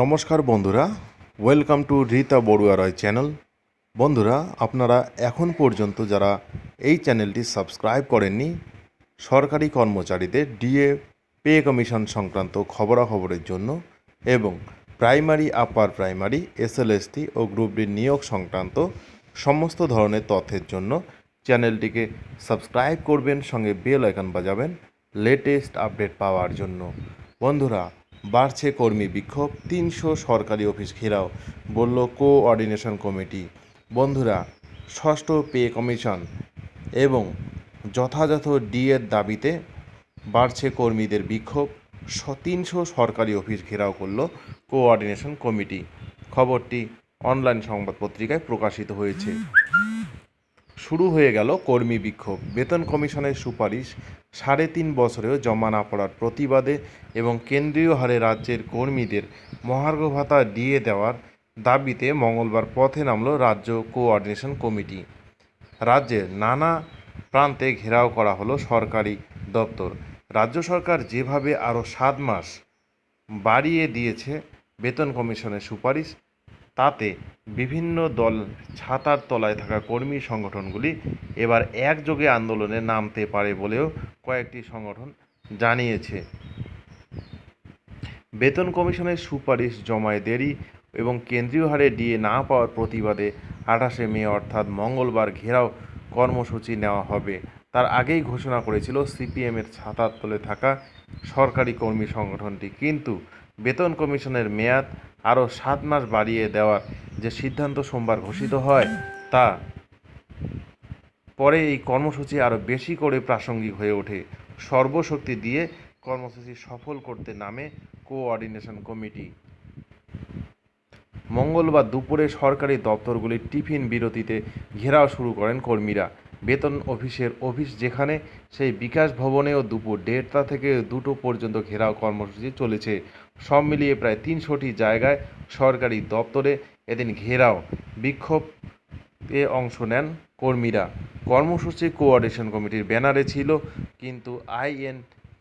নমস্কার বন্ধুরা welcome to Rita Barua Roy channel বন্ধুরা আপনারা এখন পর্যন্ত যারা এই চ্যানেলটি সাবস্ক্রাইব করেননি সরকারি কর্মচারীদের ডিএ পে কমিশন সংক্রান্ত খবরাখবরের জন্য এবং প্রাইমারি আপার প্রাইমারি এসএলএসটি ও গ্রুপ ডি নিয়োগ সংক্রান্ত সমস্ত ধরনের তথ্যের জন্য চ্যানেলটিকে সাবস্ক্রাইব করবেন সঙ্গে বেল আইকন বাজাবেন লেটেস্ট আপডেট পাওয়ার জন্য বন্ধুরা বাড়ছে কর্মী বিক্ষোভ তিনশো সরকারি অফিস ঘেরাও বলল কোঅর্ডিনেশন কমিটি বন্ধুরা ষষ্ঠ পে কমিশন এবং যথাযথ ডিএর দাবিতে বাড়ছে কর্মীদের বিক্ষোভ তিনশো সরকারি অফিস ঘেরাও করল কোঅর্ডিনেশন কমিটি খবরটি অনলাইন সংবাদ পত্রিকায় প্রকাশিত হয়েছে শুরু হয়ে গেল কর্মী বিক্ষোভ বেতন কমিশনের সুপারিশ সাড়ে তিন বছরেও জমা না পড়ার প্রতিবাদে এবং কেন্দ্রীয় হারে রাজ্যের কর্মীদের মহার্ঘ ভাতা দিয়ে দেওয়ার দাবিতে মঙ্গলবার পথে নামল রাজ্য কোঅর্ডিনেশন কমিটি রাজ্যের নানা প্রান্তে ঘেরাও করা হলো সরকারি দপ্তর রাজ্য সরকার যেভাবে আরও সাত মাস বাড়িয়ে দিয়েছে বেতন কমিশনের সুপারিশ তাতে বিভিন্ন দল ছাতার তলায় থাকা কর্মী সংগঠনগুলি এবার একযোগে আন্দোলনে নামতে পারে বলেও কয়েকটি সংগঠন জানিয়েছে বেতন কমিশনের সুপারিশ জমায় দেরি এবং কেন্দ্রীয় হারে ডিএ না পাওয়ার প্রতিবাদে আঠাশে মে অর্থাৎ মঙ্গলবার ঘেরাও কর্মসূচি নেওয়া হবে তার আগেই ঘোষণা করেছিল সিপিএমের ছাতার তলে থাকা সরকারি কর্মী সংগঠনটি কিন্তু বেতন কমিশনের মেয়াদ আরও সাত মাস বাড়িয়ে দেওয়ার যে সিদ্ধান্ত সোমবার ঘোষিত হয় তা পরে এই কর্মসূচি আরও বেশি করে প্রাসঙ্গিক হয়ে ওঠে সর্বশক্তি দিয়ে কর্মসূচি সফল করতে নামে কোঅর্ডিনেশন কমিটি মঙ্গলবার দুপুরে সরকারি দপ্তরগুলির টিফিন বিরতিতে ঘেরাও শুরু করেন কর্মীরা বেতন অফিসের অফিস যেখানে সেই বিকাশ ভবনেও দুপুর দেড়টা থেকে দুটো পর্যন্ত ঘেরাও কর্মসূচি চলেছে সব মিলিয়ে প্রায় তিনশোটি জায়গায় সরকারি দপ্তরে এদিন ঘেরাও বিক্ষোভ এ অংশ নেন কর্মীরা কর্মসূচি কোঅর্ডিনেশন কমিটির ব্যানারে ছিল কিন্তু আইএন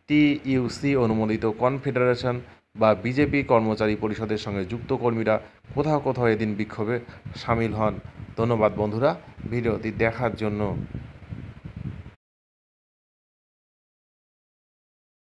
টিইউসি অনুমোদিত কনফেডারেশন বা বিজেপি কর্মচারী পরিষদের সঙ্গে যুক্ত কর্মীরা কোথাও কোথাও এদিন বিক্ষোভে সামিল হন ধন্যবাদ বন্ধুরা ভিডিওটি দেখার জন্য